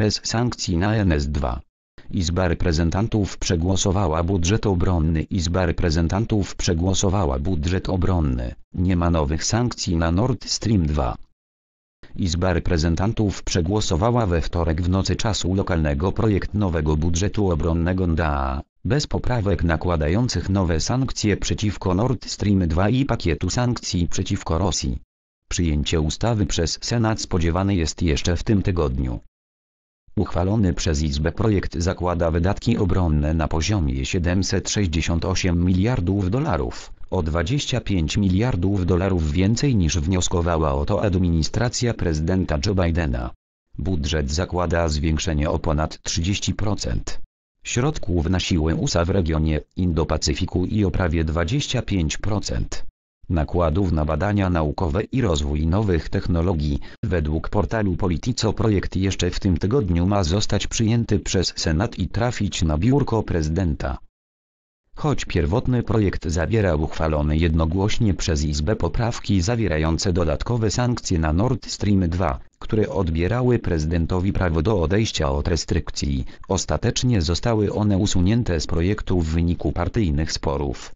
bez sankcji na NS2. Izba Reprezentantów przegłosowała budżet obronny Izba Reprezentantów przegłosowała budżet obronny, nie ma nowych sankcji na Nord Stream 2. Izba Reprezentantów przegłosowała we wtorek w nocy czasu lokalnego projekt nowego budżetu obronnego NDA, bez poprawek nakładających nowe sankcje przeciwko Nord Stream 2 i pakietu sankcji przeciwko Rosji. Przyjęcie ustawy przez Senat spodziewane jest jeszcze w tym tygodniu. Uchwalony przez Izbę projekt zakłada wydatki obronne na poziomie 768 miliardów dolarów, o 25 miliardów dolarów więcej niż wnioskowała o to administracja prezydenta Joe Bidena. Budżet zakłada zwiększenie o ponad 30% środków na siłę USA w regionie Indo-Pacyfiku i o prawie 25% nakładów na badania naukowe i rozwój nowych technologii. Według portalu Politico projekt jeszcze w tym tygodniu ma zostać przyjęty przez Senat i trafić na biurko prezydenta. Choć pierwotny projekt zawierał uchwalone jednogłośnie przez Izbę poprawki zawierające dodatkowe sankcje na Nord Stream 2, które odbierały prezydentowi prawo do odejścia od restrykcji, ostatecznie zostały one usunięte z projektu w wyniku partyjnych sporów.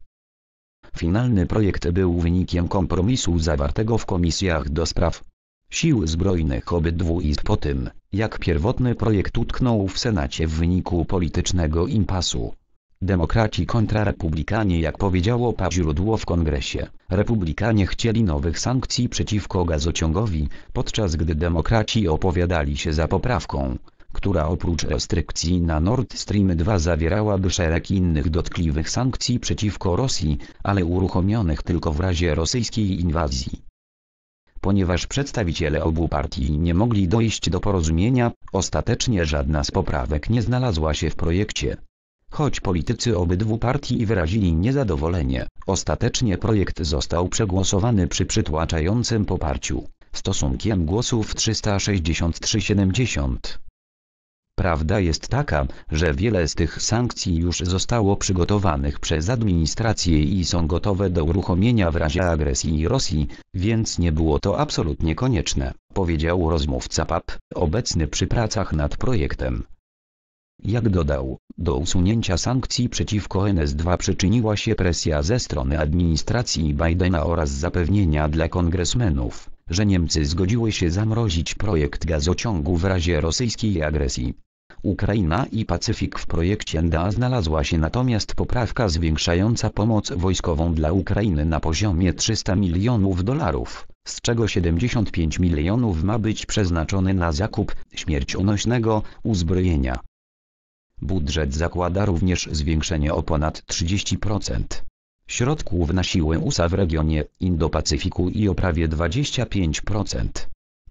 Finalny projekt był wynikiem kompromisu zawartego w komisjach do spraw sił zbrojnych obydwu izb po tym, jak pierwotny projekt utknął w Senacie w wyniku politycznego impasu. Demokraci kontra republikanie jak powiedziało PA źródło w kongresie, republikanie chcieli nowych sankcji przeciwko gazociągowi, podczas gdy demokraci opowiadali się za poprawką, która oprócz restrykcji na Nord Stream 2 zawierałaby szereg innych dotkliwych sankcji przeciwko Rosji, ale uruchomionych tylko w razie rosyjskiej inwazji. Ponieważ przedstawiciele obu partii nie mogli dojść do porozumienia, ostatecznie żadna z poprawek nie znalazła się w projekcie. Choć politycy obydwu partii wyrazili niezadowolenie, ostatecznie projekt został przegłosowany przy przytłaczającym poparciu, stosunkiem głosów 363-70. Prawda jest taka, że wiele z tych sankcji już zostało przygotowanych przez administrację i są gotowe do uruchomienia w razie agresji Rosji, więc nie było to absolutnie konieczne, powiedział rozmówca PAP, obecny przy pracach nad projektem. Jak dodał, do usunięcia sankcji przeciwko NS2 przyczyniła się presja ze strony administracji Bidena oraz zapewnienia dla kongresmenów że Niemcy zgodziły się zamrozić projekt gazociągu w razie rosyjskiej agresji. Ukraina i Pacyfik w projekcie NDA znalazła się natomiast poprawka zwiększająca pomoc wojskową dla Ukrainy na poziomie 300 milionów dolarów, z czego 75 milionów ma być przeznaczony na zakup śmiercionośnego uzbrojenia. Budżet zakłada również zwiększenie o ponad 30% środków na siłę USA w regionie Indo-Pacyfiku i o prawie 25%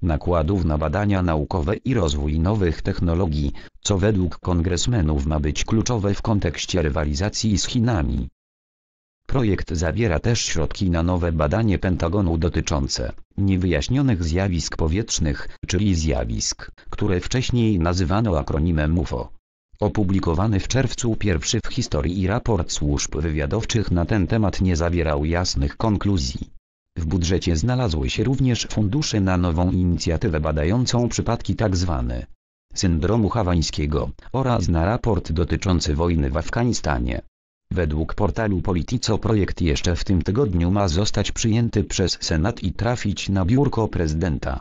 nakładów na badania naukowe i rozwój nowych technologii, co według kongresmenów ma być kluczowe w kontekście rywalizacji z Chinami. Projekt zawiera też środki na nowe badanie Pentagonu dotyczące niewyjaśnionych zjawisk powietrznych, czyli zjawisk, które wcześniej nazywano akronimem UFO. Opublikowany w czerwcu pierwszy w historii raport służb wywiadowczych na ten temat nie zawierał jasnych konkluzji. W budżecie znalazły się również fundusze na nową inicjatywę badającą przypadki tzw. Tak syndromu hawańskiego oraz na raport dotyczący wojny w Afganistanie. Według portalu Politico projekt jeszcze w tym tygodniu ma zostać przyjęty przez Senat i trafić na biurko prezydenta.